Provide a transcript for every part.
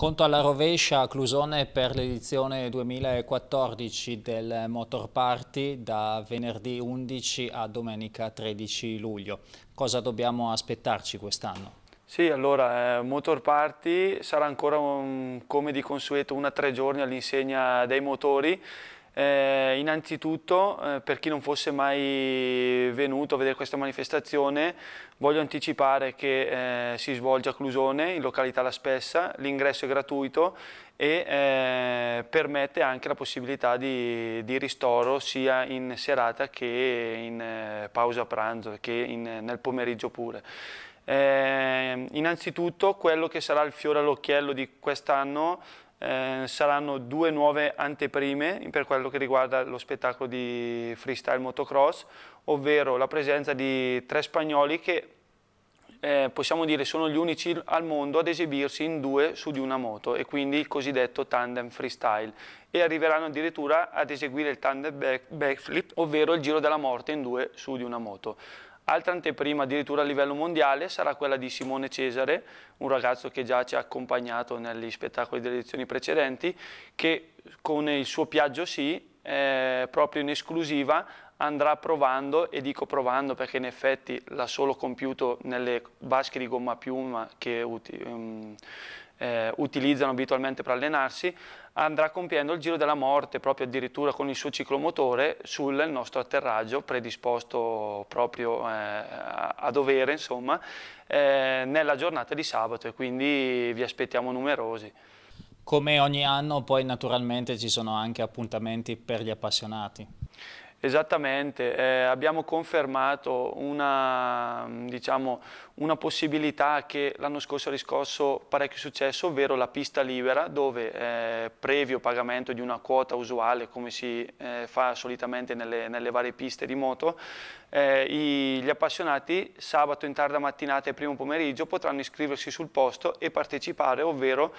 Conto alla rovescia Clusone per l'edizione 2014 del Motor Party da venerdì 11 a domenica 13 luglio. Cosa dobbiamo aspettarci quest'anno? Sì, allora, eh, Motor Party sarà ancora un, come di consueto una tre giorni all'insegna dei motori eh, innanzitutto, eh, per chi non fosse mai venuto a vedere questa manifestazione, voglio anticipare che eh, si svolge a Clusone, in località La Spessa, l'ingresso è gratuito e eh, permette anche la possibilità di, di, ristoro sia in serata che in eh, pausa pranzo, che in, nel pomeriggio pure. Eh, innanzitutto quello che sarà il fiore all'occhiello di quest'anno eh, saranno due nuove anteprime per quello che riguarda lo spettacolo di freestyle motocross, ovvero la presenza di tre spagnoli che eh, possiamo dire sono gli unici al mondo ad esibirsi in due su di una moto e quindi il cosiddetto tandem freestyle e arriveranno addirittura ad eseguire il tandem backflip, ovvero il giro della morte in due su di una moto. Altra anteprima addirittura a livello mondiale sarà quella di Simone Cesare, un ragazzo che già ci ha accompagnato negli spettacoli delle edizioni precedenti, che con il suo Piaggio Sì, eh, proprio in esclusiva, andrà provando, e dico provando perché in effetti l'ha solo compiuto nelle vasche di gomma piuma che um, eh, utilizzano abitualmente per allenarsi, andrà compiendo il giro della morte proprio addirittura con il suo ciclomotore sul nostro atterraggio predisposto proprio eh, a dovere insomma, eh, nella giornata di sabato e quindi vi aspettiamo numerosi. Come ogni anno poi naturalmente ci sono anche appuntamenti per gli appassionati. Esattamente, eh, abbiamo confermato una, diciamo, una possibilità che l'anno scorso ha riscosso parecchio successo, ovvero la pista libera, dove eh, previo pagamento di una quota usuale, come si eh, fa solitamente nelle, nelle, varie piste di moto, eh, i, gli appassionati sabato in tarda mattinata e primo pomeriggio potranno iscriversi sul posto e partecipare, ovvero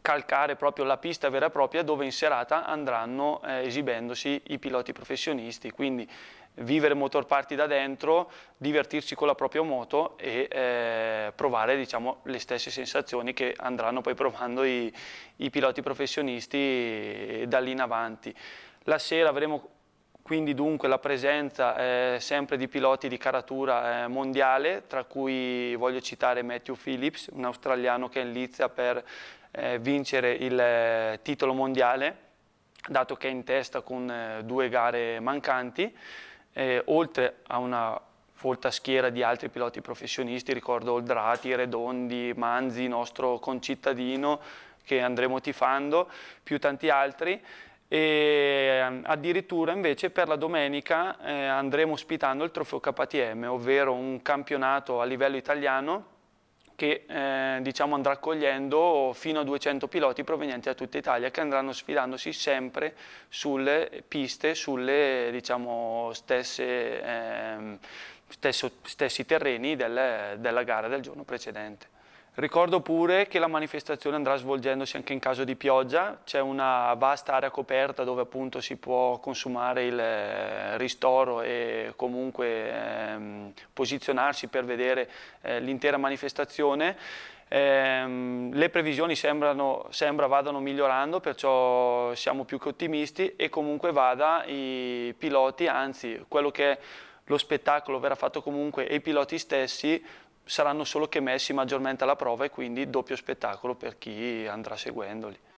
calcare proprio la pista vera e propria dove in serata andranno eh, esibendosi i piloti professionisti, quindi vivere motorparti da dentro, divertirsi con la propria moto e eh, provare diciamo, le stesse sensazioni che andranno poi provando i, i piloti professionisti da lì in avanti. La sera avremo quindi dunque la presenza eh, sempre di piloti di caratura eh, mondiale, tra cui voglio citare Matthew Phillips, un australiano che è in Lizia per eh, vincere il eh, titolo mondiale, dato che è in testa con eh, due gare mancanti, eh, oltre a una folta schiera di altri piloti professionisti, ricordo Oldrati, Redondi, Manzi, nostro concittadino che andremo tifando, più tanti altri e ehm, addirittura invece per la domenica eh, andremo ospitando il trofeo KTM, ovvero un campionato a livello italiano che eh, diciamo andrà accogliendo fino a 200 piloti provenienti da tutta Italia che andranno sfidandosi sempre sulle piste, sulle diciamo, stesse, eh, stesso, stessi terreni del, della gara del giorno precedente. Ricordo pure che la manifestazione andrà svolgendosi anche in caso di pioggia, c'è una vasta area coperta dove appunto si può consumare il eh, ristoro e comunque ehm, posizionarsi per vedere eh, l'intera manifestazione. Ehm, le previsioni sembrano, sembra vadano migliorando, perciò siamo più che ottimisti e comunque vada i piloti, anzi quello che lo spettacolo verrà fatto comunque e i piloti stessi saranno solo che messi maggiormente alla prova e quindi doppio spettacolo per chi andrà seguendoli.